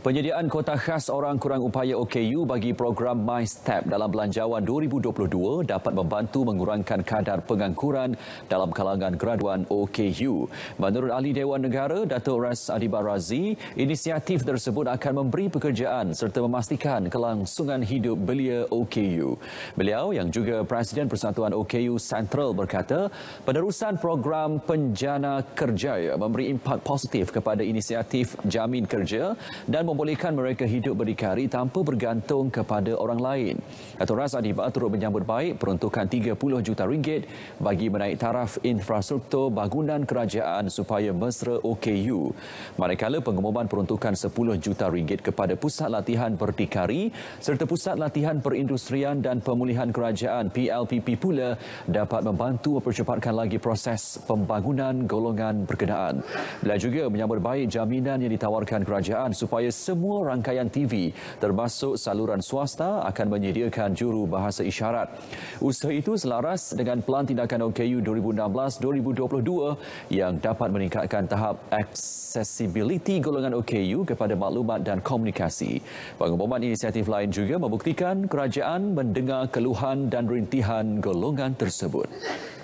Penyediaan kota khas orang kurang upaya OKU bagi program My Step dalam belanjawan 2022 dapat membantu mengurangkan kadar pengangguran dalam kalangan graduan OKU. Menurut Ahli Dewan Negara, Datuk Ras Adibar Razi, inisiatif tersebut akan memberi pekerjaan serta memastikan kelangsungan hidup belia OKU. Beliau yang juga Presiden Persatuan OKU Central berkata, penerusan program penjana kerjaya memberi impak positif kepada inisiatif jamin kerja dan membolehkan mereka hidup berdikari tanpa bergantung kepada orang lain. Dato' Raz Adiba turut menyambut baik peruntukan 30 juta ringgit bagi menaik taraf infrastruktur bangunan kerajaan supaya mesra OKU. Manakala pengumuman peruntukan 10 juta ringgit kepada Pusat Latihan Berdikari serta Pusat Latihan Perindustrian dan Pemulihan Kerajaan PLPP pula dapat membantu mempercepatkan lagi proses pembangunan golongan berkenaan. Beliau juga menyambut baik jaminan yang ditawarkan kerajaan supaya semua rangkaian TV termasuk saluran swasta akan menyediakan juru bahasa isyarat. Usaha itu selaras dengan Pelan Tindakan OKU 2016-2022 yang dapat meningkatkan tahap accessibility golongan OKU kepada maklumat dan komunikasi. Pengumuman inisiatif lain juga membuktikan kerajaan mendengar keluhan dan rintihan golongan tersebut.